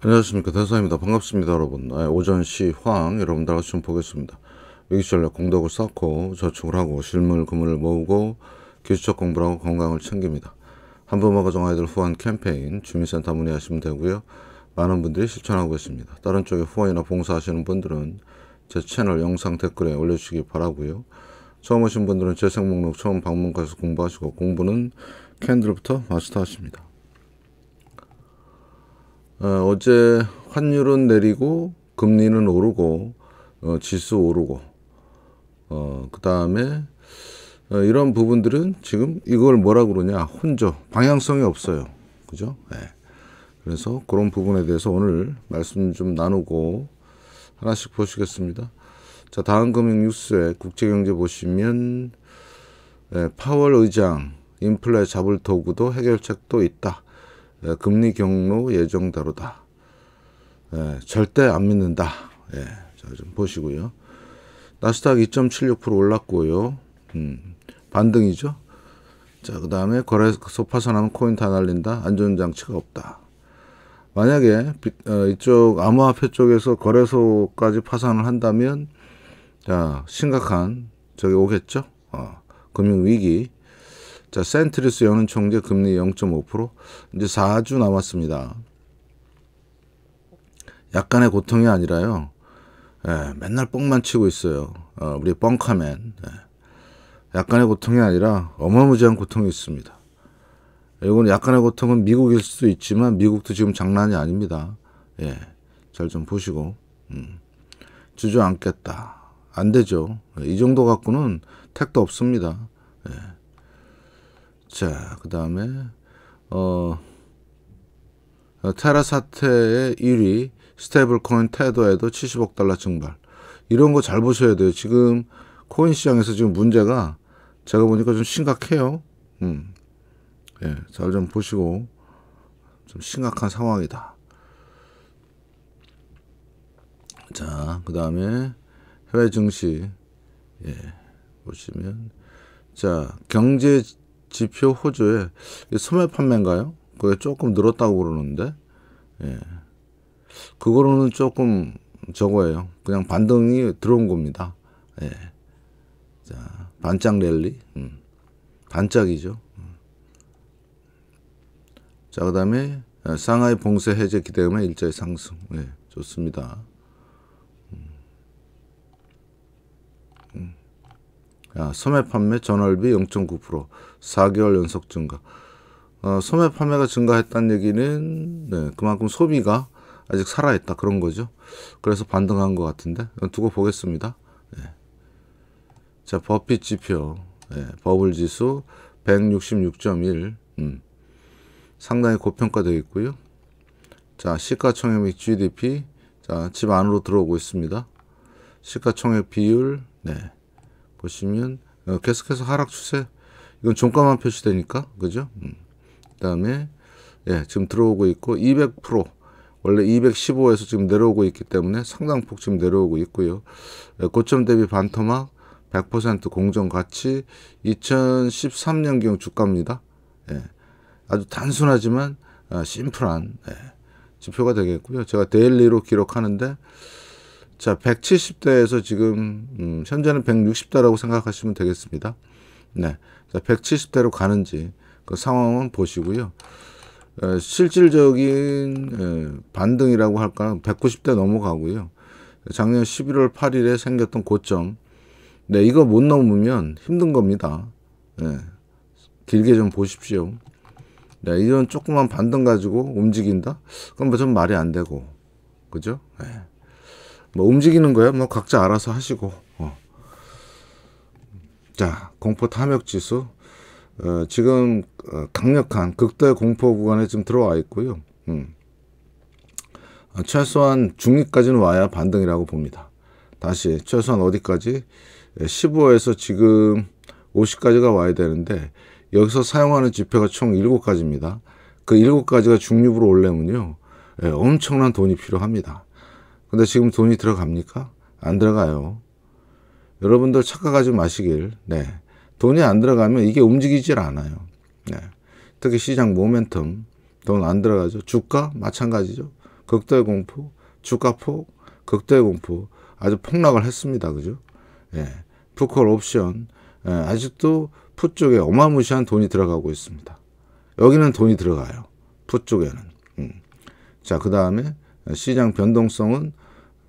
안녕하십니까 대사입니다 반갑습니다 여러분 아, 오전 시황 여러분들 같이 좀 보겠습니다 위기전략 공덕을 쌓고 저축을 하고 실물 금을 모으고 기술적 공부를 하고 건강을 챙깁니다 한부모 가정 아이들 후원 캠페인 주민센터 문의하시면 되고요 많은 분들이 실천하고 있습니다 다른 쪽에 후원이나 봉사하시는 분들은 제 채널 영상 댓글에 올려주시기 바라고요 처음 오신 분들은 재생 목록 처음 방문가서 공부하시고 공부는 캔들부터 마스터하십니다 어, 제 환율은 내리고 금리는 오르고 어, 지수 오르고 어, 그 다음에 어, 이런 부분들은 지금 이걸 뭐라 그러냐 혼조 방향성이 없어요 그죠 네. 그래서 그런 부분에 대해서 오늘 말씀 좀 나누고 하나씩 보시겠습니다 자 다음 금융 뉴스에 국제경제 보시면 네, 파월 의장 인플레 잡을 도구도 해결책도 있다 예, 금리 경로 예정 대로다. 예, 절대 안 믿는다. 예, 자, 좀 보시고요. 나스닥 2.76% 올랐고요. 음, 반등이죠. 자, 그 다음에 거래소 파산하면 코인 다 날린다. 안전장치가 없다. 만약에 어, 이쪽 암호화폐 쪽에서 거래소까지 파산을 한다면 자, 심각한 저기 오겠죠. 어, 금융위기 자, 센트리스 여는 총재 금리 0.5% 이제 4주 남았습니다. 약간의 고통이 아니라요. 예, 맨날 뻥만 치고 있어요. 어, 우리 뻥카맨. 예. 약간의 고통이 아니라 어마무지한 고통이 있습니다. 이건 약간의 고통은 미국일 수도 있지만 미국도 지금 장난이 아닙니다. 예, 잘 좀 보시고 음. 주저앉겠다. 안 되죠. 이 정도 갖고는 택도 없습니다. 예. 자, 그 다음에 어, 어, 테라 사태의 1위 스테이블 코인 테더에도 70억 달러 증발. 이런 거 잘 보셔야 돼요. 지금 코인 시장에서 지금 문제가 제가 보니까 좀 심각해요. 음. 예, 잘 좀 보시고 좀 심각한 상황이다. 자, 그 다음에 해외 증시 예, 보시면 자 경제 지표 호주에 소매 판매인가요? 그게 조금 늘었다고 그러는데 예. 그거로는 조금 저거예요. 그냥 반등이 들어온 겁니다. 예. 자, 반짝 랠리. 음. 반짝이죠. 음. 자, 그 다음에 아, 상하이 봉쇄 해제 기대감에 일자리 상승. 예, 좋습니다. 음. 음. 아, 소매 판매 전월비 0.9%. 4개월 연속 증가. 어, 소매 판매가 증가했다는 얘기는 네, 그만큼 소비가 아직 살아있다 그런 거죠. 그래서 반등한 것 같은데 두고 보겠습니다. 네. 자 버핏 지표 네, 버블 지수 166.1 음, 상당히 고평가되어 있고요. 자 시가총액 및 GDP 자집 안으로 들어오고 있습니다. 시가총액 비율 네, 보시면 어, 계속해서 하락 추세 이건 종가만 표시되니까 그죠? 음. 그다음에 예, 지금 들어오고 있고 200% 원래 215에서 지금 내려오고 있기 때문에 상당폭 지금 내려오고 있고요. 예, 고점 대비 반토막 100% 공정 가치 2013년경 주가입니다. 예, 아주 단순하지만 아, 심플한 예, 지표가 되겠고요. 제가 데일리로 기록하는데 자 170대에서 지금 음, 현재는 160대라고 생각하시면 되겠습니다. 네. 170대로 가는지 그 상황은 보시고요. 실질적인 반등이라고 할까 190대 넘어가고요. 작년 11월 8일에 생겼던 고점 네, 이거 못 넘으면 힘든 겁니다. 네, 길게 좀 보십시오. 네, 이런 조그만 반등 가지고 움직인다? 그럼 뭐좀 말이 안 되고. 그죠? 네. 뭐 움직이는 거야? 뭐 각자 알아서 하시고. 자, 공포 탐욕 지수. 어, 지금 어, 강력한 극대 공포 구간에 지금 들어와 있고요. 음. 어, 최소한 중립까지는 와야 반등이라고 봅니다. 다시 최소한 어디까지? 15에서 예, 지금 50까지가 와야 되는데 여기서 사용하는 지표가 총 7가지입니다. 그 7가지가 중립으로 올려면요. 예, 엄청난 돈이 필요합니다. 근데 지금 돈이 들어갑니까? 안 들어가요. 여러분들 착각하지 마시길. 네. 돈이 안 들어가면 이게 움직이질 않아요. 네. 특히 시장 모멘텀 돈 안 들어가죠. 주가 마찬가지죠. 극도의 공포, 주가 폭, 극도의 공포 아주 폭락을 했습니다. 그죠? 예. 푸콜 옵션 예. 아직도 푸 쪽에 어마무시한 돈이 들어가고 있습니다. 여기는 돈이 들어가요. 푸 쪽에는. 음. 자, 그 다음에 시장 변동성은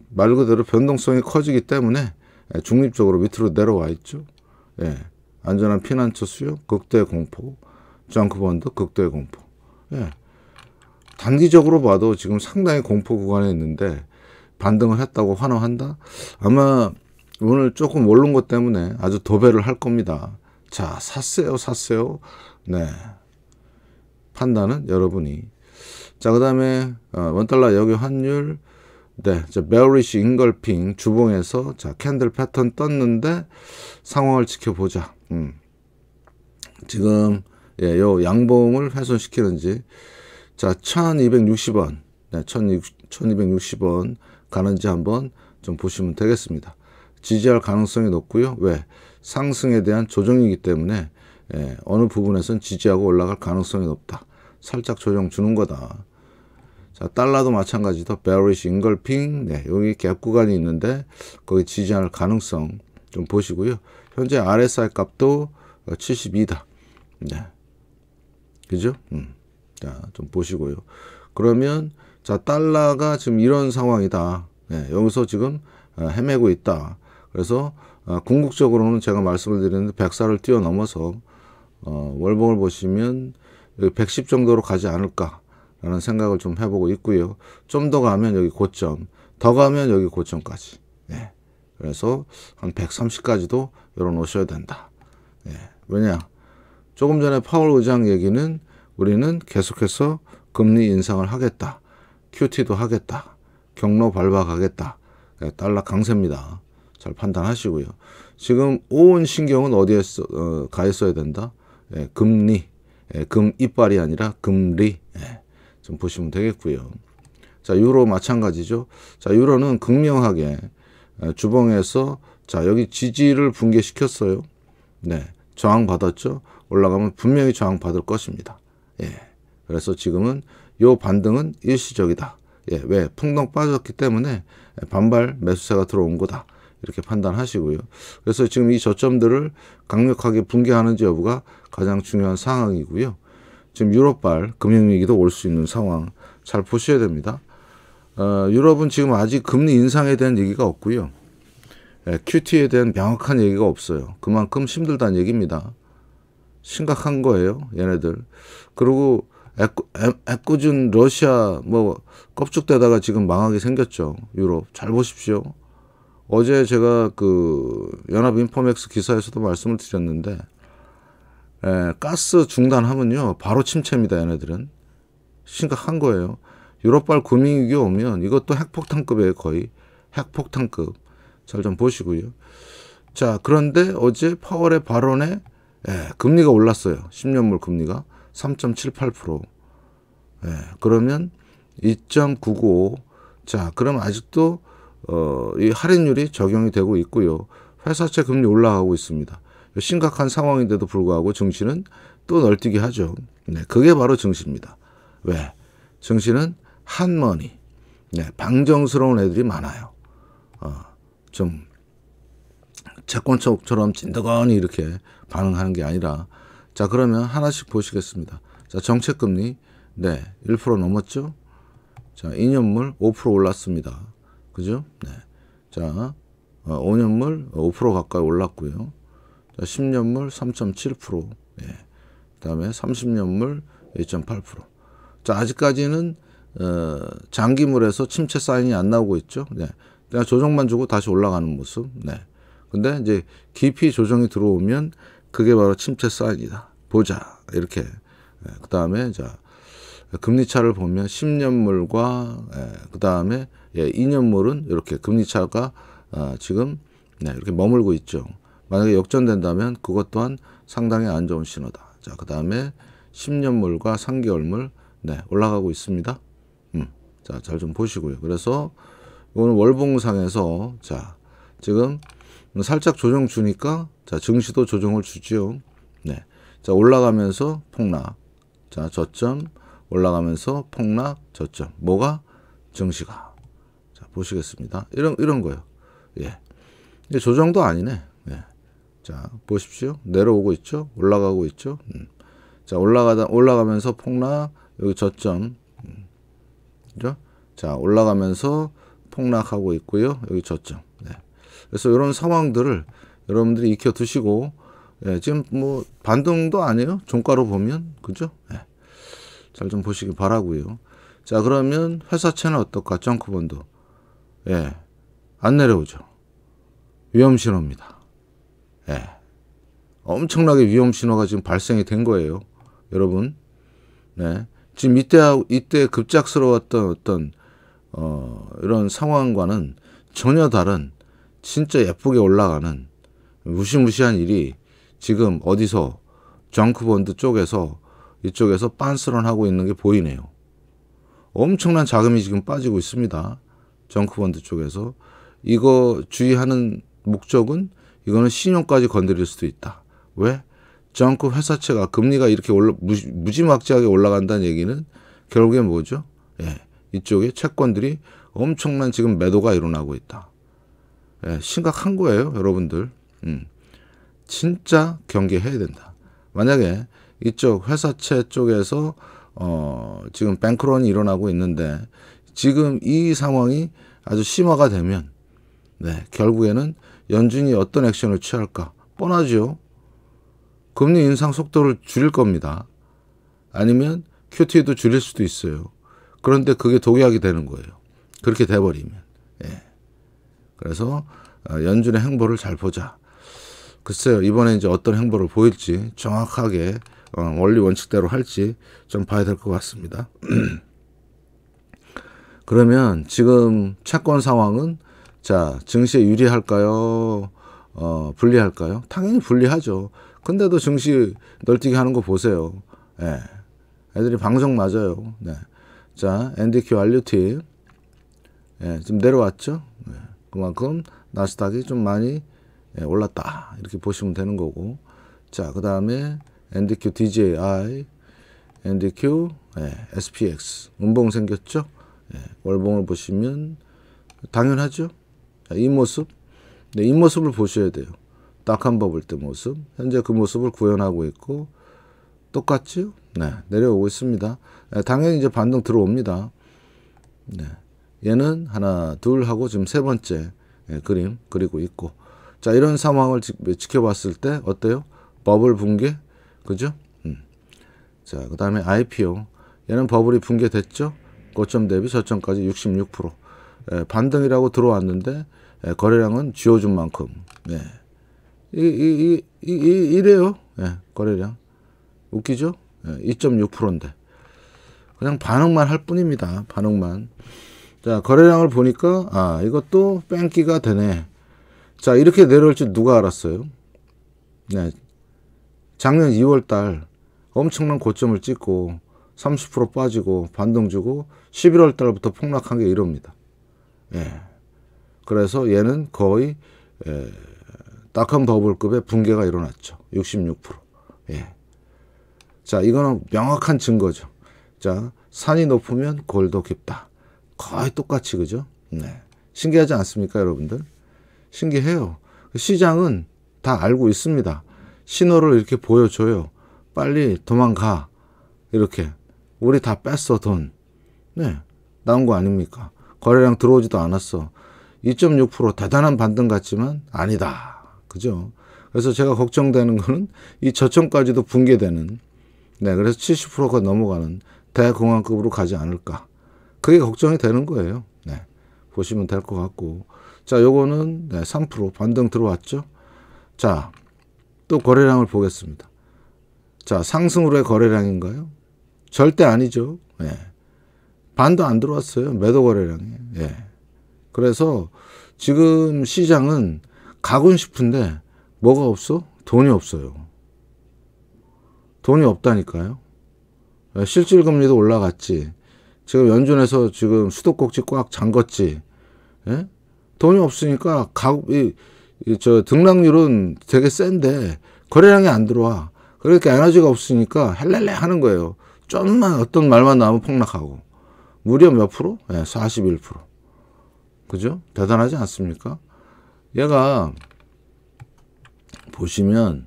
말 그대로 변동성이 커지기 때문에 예, 중립적으로 밑으로 내려와 있죠. 예. 안전한 피난처 수요, 극도의 공포, 정크번드, 극도의 공포. 예. 단기적으로 봐도 지금 상당히 공포 구간에 있는데 반등을 했다고 환호한다? 아마 오늘 조금 오른 것 때문에 아주 도배를 할 겁니다. 자, 샀어요, 샀어요. 네. 판단은 여러분이. 자, 그 다음에 어, 원달러 여기 환율 네, 자, 메어리시 잉걸핑 주봉에서 자 캔들 패턴 떴는데 상황을 지켜보자. 음. 지금 예, 요 양봉을 훼손시키는지 자 1260원 네, 16, 1260원 가는지 한번 좀 보시면 되겠습니다. 지지할 가능성이 높고요. 왜? 상승에 대한 조정이기 때문에 예, 어느 부분에선 지지하고 올라갈 가능성이 높다. 살짝 조정 주는 거다. 자, 달러도 마찬가지죠. bearish engulfing. 네, 여기 갭 구간이 있는데 거기 지지할 가능성 좀 보시고요. 현재 RSI 값도 72다. 네. 그죠? 음. 자, 좀 보시고요. 그러면 자, 달러가 지금 이런 상황이다. 네, 여기서 지금 어, 헤매고 있다. 그래서 어, 궁극적으로는 제가 말씀을 드리는데 100살을 뛰어넘어서 어, 월봉을 보시면 110 정도로 가지 않을까. 라는 생각을 좀 해보고 있고요. 좀 더 가면 여기 고점, 더 가면 여기 고점까지. 예. 그래서 한 130까지도 열어놓으셔야 된다. 예. 왜냐? 조금 전에 파월 의장 얘기는 우리는 계속해서 금리 인상을 하겠다. QT도 하겠다. 경로 밟아가겠다. 예. 네, 달러 강세입니다. 잘 판단하시고요. 지금 온 신경은 어디에 써, 어, 가 있어야 된다? 예. 금리. 예. 금 이빨이 아니라 금리. 예. 좀 보시면 되겠고요. 자, 유로 마찬가지죠. 자, 유로는 극명하게 주봉에서 자, 여기 지지를 붕괴시켰어요. 네. 저항 받았죠. 올라가면 분명히 저항 받을 것입니다. 예. 그래서 지금은 요 반등은 일시적이다. 예. 왜? 풍덩 빠졌기 때문에 반발 매수세가 들어온 거다. 이렇게 판단하시고요. 그래서 지금 이 저점들을 강력하게 붕괴하는지 여부가 가장 중요한 상황이고요. 지금 유럽발 금융위기도 올 수 있는 상황 잘 보셔야 됩니다. 어, 유럽은 지금 아직 금리 인상에 대한 얘기가 없고요. 예, QT에 대한 명확한 얘기가 없어요. 그만큼 힘들다는 얘기입니다. 심각한 거예요, 얘네들. 그리고 애꿎은 러시아 뭐 껍죽대다가 지금 망하게 생겼죠. 유럽. 잘 보십시오. 어제 제가 그 연합 인포맥스 기사에서도 말씀을 드렸는데 에, 예, 가스 중단하면요 바로 침체입니다 얘네들은 심각한 거예요 유럽발 금융위기 오면 이것도 핵폭탄급이에요 거의 핵폭탄급 잘 좀 보시고요 자 그런데 어제 파월의 발언에 에, 예, 금리가 올랐어요 10년물 금리가 3.78% 에, 예, 그러면 2.95자 그럼 아직도 어, 이 할인율이 적용이 되고 있고요 회사채 금리 올라가고 있습니다 심각한 상황인데도 불구하고 정신은 또 널뛰게 하죠. 네, 그게 바로 정신입니다. 왜? 정신은 한머니, 네, 방정스러운 애들이 많아요. 어, 좀 채권처럼 진득하니 이렇게 반응하는 게 아니라 자 그러면 하나씩 보시겠습니다. 자 정책금리 네1% 넘었죠. 자 2년물 5% 올랐습니다. 그죠? 네. 자 5년물 어, 5% 가까이 올랐고요. 10년물 3.7%, 예. 그다음에 30년물 2.8%. 자, 아직까지는 어, 장기물에서 침체 사인이 안 나오고 있죠. 네. 그냥 조정만 주고 다시 올라가는 모습. 네. 근데 이제 깊이 조정이 들어오면 그게 바로 침체 사인이다. 보자. 이렇게. 네. 예. 그 다음에 자 금리 차를 보면 10년물과 예, 그 다음에 예, 2년물은 이렇게 금리 차가 아, 지금 네, 이렇게 머물고 있죠. 만약에 역전된다면 그것 또한 상당히 안 좋은 신호다. 자, 그 다음에 10년물과 3개월물 네, 올라가고 있습니다. 음, 자, 잘 좀 보시고요. 그래서 이거는 월봉상에서 자, 지금 살짝 조정 주니까 자, 증시도 조정을 주지요. 네. 자, 올라가면서 폭락. 자, 저점 올라가면서 폭락, 저점. 뭐가 증시가. 자, 보시겠습니다. 이런 이런 거요. 예. 조정도 아니네. 자, 보십시오. 내려오고 있죠? 올라가고 있죠? 음. 자, 올라가다, 올라가면서 폭락, 여기 저점. 음. 그죠? 자, 올라가면서 폭락하고 있고요. 여기 저점. 네. 그래서 이런 상황들을 여러분들이 익혀 두시고, 예, 지금 뭐, 반등도 아니에요. 종가로 보면. 그죠? 예. 잘 좀 보시기 바라고요 자, 그러면 회사채는 어떨까? 정크본도. 예. 안 내려오죠. 위험 신호입니다. 예. 엄청나게 위험 신호가 지금 발생이 된 거예요. 여러분. 네. 지금 이때 이때 급작스러웠던 어떤 어, 이런 상황과는 전혀 다른 진짜 예쁘게 올라가는 무시무시한 일이 지금 어디서 정크본드 쪽에서 이쪽에서 빤스런하고 있는 게 보이네요. 엄청난 자금이 지금 빠지고 있습니다. 정크본드 쪽에서 이거 주의하는 목적은 이거는 신용까지 건드릴 수도 있다. 왜? 정크 회사채가 금리가 이렇게 올라, 무지, 막지하게 올라간다는 얘기는 결국엔 뭐죠? 예, 이쪽에 채권들이 엄청난 지금 매도가 일어나고 있다. 예, 심각한 거예요, 여러분들. 음, 진짜 경계해야 된다. 만약에 이쪽 회사채 쪽에서 어, 지금 뱅크론이 일어나고 있는데 지금 이 상황이 아주 심화가 되면 네, 결국에는 연준이 어떤 액션을 취할까? 뻔하죠. 금리 인상 속도를 줄일 겁니다. 아니면 QT도 줄일 수도 있어요. 그런데 그게 독약이 되는 거예요. 그렇게 돼버리면. 예. 그래서 아, 연준의 행보를 잘 보자. 글쎄요, 이번에 이제 어떤 행보를 보일지 정확하게 어, 원리 원칙대로 할지 좀 봐야 될 것 같습니다. 그러면 지금 채권 상황은 자, 증시에 유리할까요? 어, 불리할까요? 당연히 불리하죠. 근데도 증시 널뛰기 하는 거 보세요. 예. 애들이 방송 맞아요. 네. 자, NDQ 완료팁. 예, 지금 내려왔죠? 예. 그만큼 나스닥이 좀 많이 예, 올랐다. 이렇게 보시면 되는 거고. 자, 그 다음에 NDQ DJI, NDQ 예, SPX. 음봉 생겼죠? 예, 월봉을 보시면 당연하죠? 자, 이 모습, 네, 이 모습을 보셔야 돼요. 딱한번볼때 모습, 현재 그 모습을 구현하고 있고 똑같지요? 네, 내려오고 있습니다. 네, 당연히 이제 반등 들어옵니다. 네, 얘는 하나, 둘 하고 지금 세 번째 네, 그림 그리고 있고 자 이런 상황을 지, 지켜봤을 때 어때요? 버블 붕괴, 그죠? 음. 자, 그 다음에 IPO. 얘는 버블이 붕괴됐죠? 고점 대비 저점까지 66%. 예, 반등이라고 들어왔는데 예, 거래량은 지어준 만큼 예. 이, 이, 이, 이, 이래요 예, 거래량 웃기죠 예, 2.6%인데 그냥 반응만 할 뿐입니다 반응만 자 거래량을 보니까 아 이것도 뺑기가 되네 자 이렇게 내려올 줄 누가 알았어요 네, 작년 2월달 엄청난 고점을 찍고 30% 빠지고 반등 주고 11월달부터 폭락한 게 이럽니다 예. 그래서 얘는 거의 에, 딱한 버블급의 붕괴가 일어났죠. 66%. 예. 자, 이거는 명확한 증거죠. 자, 산이 높으면 골도 깊다. 거의 똑같이 그죠? 네. 신기하지 않습니까, 여러분들? 신기해요. 시장은 다 알고 있습니다. 신호를 이렇게 보여줘요. 빨리 도망가. 이렇게. 우리 다 뺐어, 돈. 네. 나온 거 아닙니까? 거래량 들어오지도 않았어. 2.6% 대단한 반등 같지만 아니다. 그죠? 그래서 제가 걱정되는 거는 이 저점까지도 붕괴되는 네, 그래서 70%가 넘어가는 대공황급으로 가지 않을까. 그게 걱정이 되는 거예요. 네. 보시면 될 것 같고. 자, 요거는 네, 3% 반등 들어왔죠? 자, 또 거래량을 보겠습니다. 자, 상승으로의 거래량인가요? 절대 아니죠. 예. 반도 안 들어왔어요. 매도 거래량이. 예. 그래서 지금 시장은 가고 싶은데 뭐가 없어? 돈이 없어요. 돈이 없다니까요. 실질 금리도 올라갔지. 지금 연준에서 지금 수도꼭지 꽉 잠궜지. 예? 돈이 없으니까 가, 이, 이, 저 등락률은 되게 센데 거래량이 안 들어와. 그러니까 에너지가 없으니까 헬렐레 하는 거예요. 좀만 어떤 말만 나오면 폭락하고. 무려 몇 프로? 예, 41%. 그죠? 대단하지 않습니까? 얘가 보시면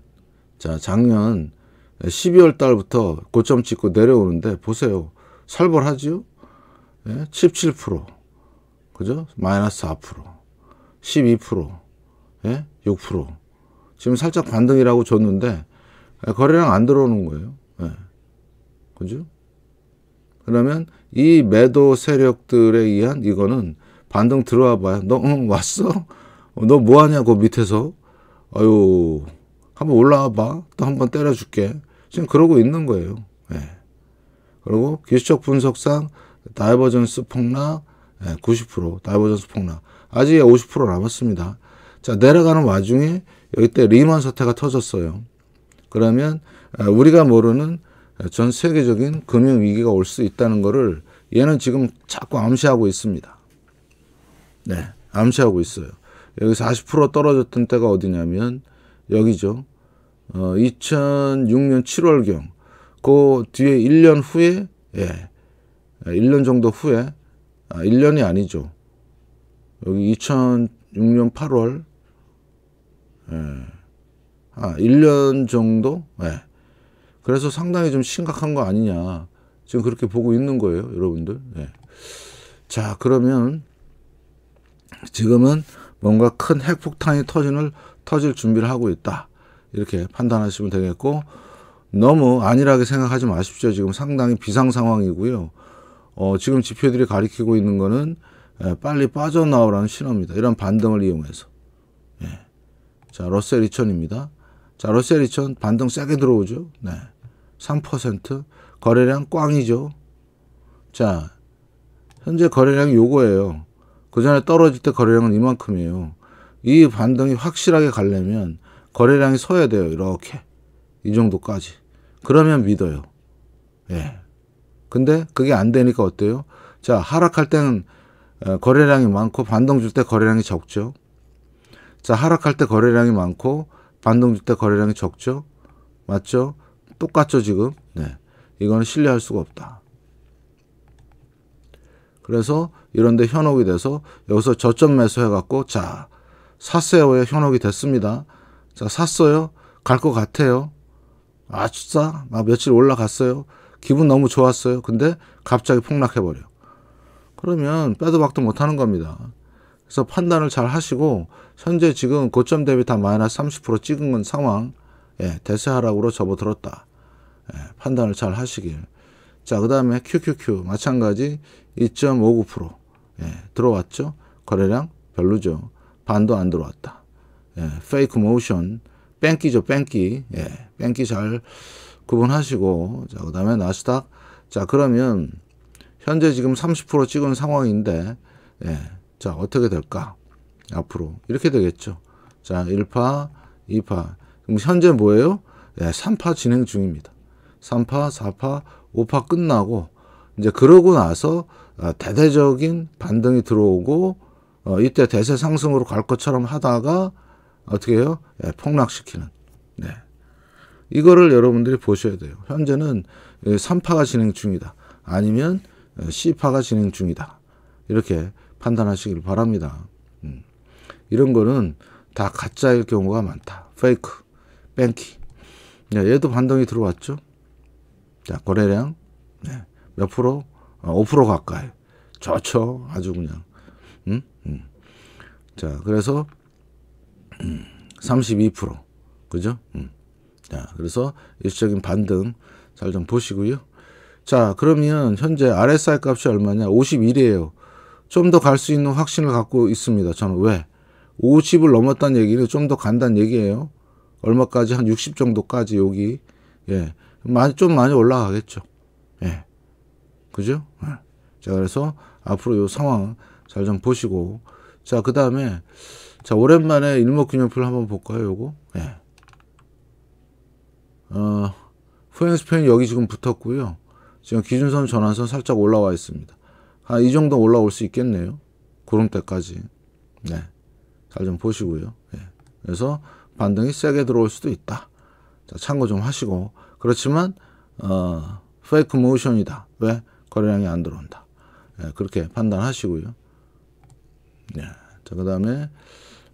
자 작년 12월 달부터 고점 찍고 내려오는데 보세요. 살벌하지요? 예? 17% 그죠? 마이너스 4% 12% 예? 6% 지금 살짝 반등이라고 줬는데 예, 거래량 안 들어오는 거예요. 예. 그죠? 그러면 이 매도 세력들에 의한 이거는 반동 들어와 봐요. 너 응, 왔어? 어, 너 뭐 하냐고 밑에서. 아유 한번 올라와 봐. 또 한번 때려줄게. 지금 그러고 있는 거예요. 예. 그리고 기술적 분석상 다이버전스 폭락 예, 90% 다이버전스 폭락 아직 50% 남았습니다. 자 내려가는 와중에 이때 리만 사태가 터졌어요. 그러면 예, 우리가 모르는 전 세계적인 금융 위기가 올 수 있다는 것을 얘는 지금 자꾸 암시하고 있습니다. 네. 암시하고 있어요. 여기 40% 떨어졌던 때가 어디냐면 여기죠. 어, 2006년 7월경 그 뒤에 1년 후에 예. 1년 예, 정도 후에 아, 1년이 아니죠. 여기 2006년 8월 예. 아, 1년 정도? 예. 그래서 상당히 좀 심각한 거 아니냐. 지금 그렇게 보고 있는 거예요, 여러분들. 예. 자, 그러면 지금은 뭔가 큰 핵폭탄이 터지는 터질 준비를 하고 있다. 이렇게 판단하시면 되겠고 너무 안일하게 생각하지 마십시오. 지금 상당히 비상 상황이고요. 어, 지금 지표들이 가리키고 있는 거는 예, 빨리 빠져나오라는 신호입니다. 이런 반등을 이용해서. 예. 자, 러셀 2000입니다. 자, 러셀 2000 반등 세게 들어오죠. 네. 3% 거래량 꽝이죠. 자, 현재 거래량 요거예요. 그 전에 떨어질 때 거래량은 이만큼이에요. 이 반등이 확실하게 가려면 거래량이 서야 돼요. 이렇게. 이 정도까지. 그러면 믿어요. 예. 근데 그게 안 되니까 어때요? 자, 하락할 때는 어, 거래량이 많고 반동줄 때 거래량이 적죠. 자, 하락할 때 거래량이 많고 반동줄 때 거래량이 적죠. 맞죠? 똑같죠, 지금? 네. 이거는 신뢰할 수가 없다. 그래서 이런데 현혹이 돼서 여기서 저점 매수해갖고 자 샀어요에 현혹이 됐습니다. 자 샀어요. 갈 것 같아요. 아 진짜 막 며칠 올라갔어요. 기분 너무 좋았어요. 근데 갑자기 폭락해버려. 그러면 빼도 박도 못하는 겁니다. 그래서 판단을 잘 하시고 현재 지금 고점 대비 다 마이너스 30% 찍은 건 상황 예, 대세 하락으로 접어들었다. 예, 판단을 잘 하시길. 자, 그 다음에 QQQ 마찬가지 2.59% 예, 들어왔죠. 거래량 별로죠. 반도 안 들어왔다. 예, 페이크 모션 뺑기죠. 뺑기. 뺑기 예, 뺑기 잘 구분하시고 자 그다음에 나스닥 자 그러면 현재 지금 30% 찍은 상황인데 예, 자 어떻게 될까 앞으로 이렇게 되겠죠. 자 1파 2파 그럼 현재 뭐예요? 예, 3파 진행 중입니다. 3파 4파 5파 끝나고 이제 그러고 나서 아, 대대적인 반등이 들어오고 어, 이때 대세 상승으로 갈 것처럼 하다가 어떻게 해요? 예, 폭락시키는. 네. 이거를 여러분들이 보셔야 돼요. 현재는 3파가 예, 진행 중이다. 아니면 예, C파가 진행 중이다. 이렇게 판단하시길 바랍니다. 음. 이런 거는 다 가짜일 경우가 많다. 페이크, 뱅키. 예, 얘도 반등이 들어왔죠. 자, 거래량. 네. 몇 프로? 5% 아, 가까이. 좋죠. 아주 그냥. 음? 음. 자, 그래서 음, 32%. 그죠? 음. 자, 그래서 일시적인 반등 잘 좀 보시고요. 자, 그러면 현재 RSI 값이 얼마냐? 51이에요. 좀 더 갈 수 있는 확신을 갖고 있습니다. 저는 왜? 50을 넘었다는 얘기는 좀 더 간다는 얘기예요. 얼마까지? 한 60 정도까지 여기. 예. 많이, 좀 많이 올라가겠죠. 그죠? 예. 자, 그래서 앞으로 이 상황 잘 좀 보시고. 자, 그 다음에, 자, 오랜만에 일목균형표를 한번 볼까요, 요거? 예. 어, 후행스펜 여기 지금 붙었고요. 지금 기준선 전환선 살짝 올라와 있습니다. 한 이 정도 올라올 수 있겠네요. 구름대까지. 네. 잘 좀 보시고요. 예. 그래서 반등이 세게 들어올 수도 있다. 자, 참고 좀 하시고. 그렇지만, 어, 페이크 모션이다. 왜? 거래량이 안 들어온다. 예, 그렇게 판단하시고요. 예, 자, 그 다음에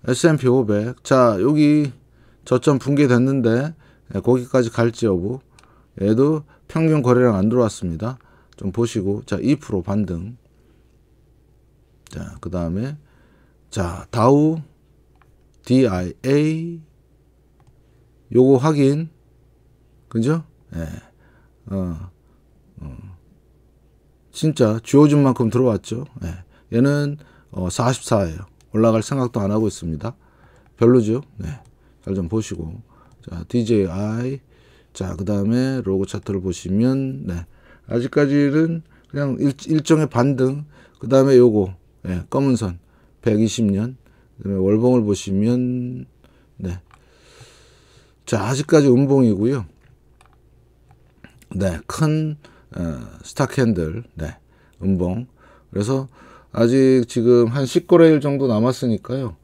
S&P 500. 자, 여기 저점 붕괴됐는데 예, 거기까지 갈지 여부. 얘도 평균 거래량 안 들어왔습니다. 좀 보시고 자, 2% 반등. 자, 그 다음에 자, 다우 DIA 요거 확인. 그죠? 예. 어. 어. 진짜 주어진만큼 들어왔죠. 예. 얘는 어, 44예요. 올라갈 생각도 안 하고 있습니다. 별로죠. 네. 잘좀 보시고. 자, DJI. 자, 그 다음에 로고 차트를 보시면, 네. 아직까지는 그냥 일, 정의 반등. 그 다음에 요거, 네. 검은 선. 120년. 그 다음에 월봉을 보시면, 네. 자, 아직까지 음봉이고요. 네. 큰, 예, 스타캔들, 네, 음봉. 그래서 아직 지금 한 10거래일 정도 남았으니까요.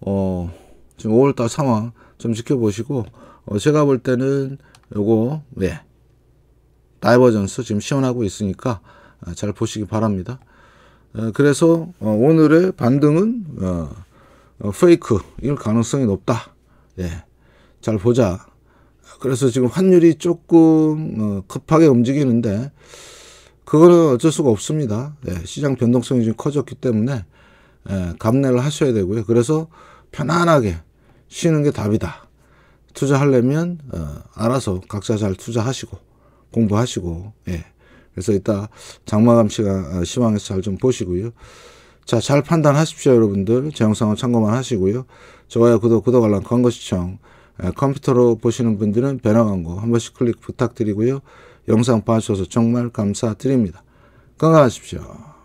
어, 지금 5월달 상황 좀 지켜보시고, 어, 제가 볼 때는 요거, 네, 다이버전스 지금 시원하고 있으니까 아, 잘 보시기 바랍니다. 어, 그래서 어, 오늘의 반등은 어, 페이크일 가능성이 높다. 예, 잘 보자. 그래서 지금 환율이 조금 어, 급하게 움직이는데 그거는 어쩔 수가 없습니다. 예, 시장 변동성이 좀 커졌기 때문에 예, 감내를 하셔야 되고요. 그래서 편안하게 쉬는 게 답이다. 투자하려면 어, 알아서 각자 잘 투자하시고 공부하시고 예. 그래서 이따 장마감 시간 아, 시황에서 잘 좀 보시고요. 자, 잘 판단하십시오, 여러분들. 제 영상은 참고만 하시고요. 좋아요, 구독, 구독 알람, 광고 시청. 예, 컴퓨터로 보시는 분들은 변화 광고 한 번씩 클릭 부탁드리고요. 영상 봐주셔서 정말 감사드립니다. 건강하십시오.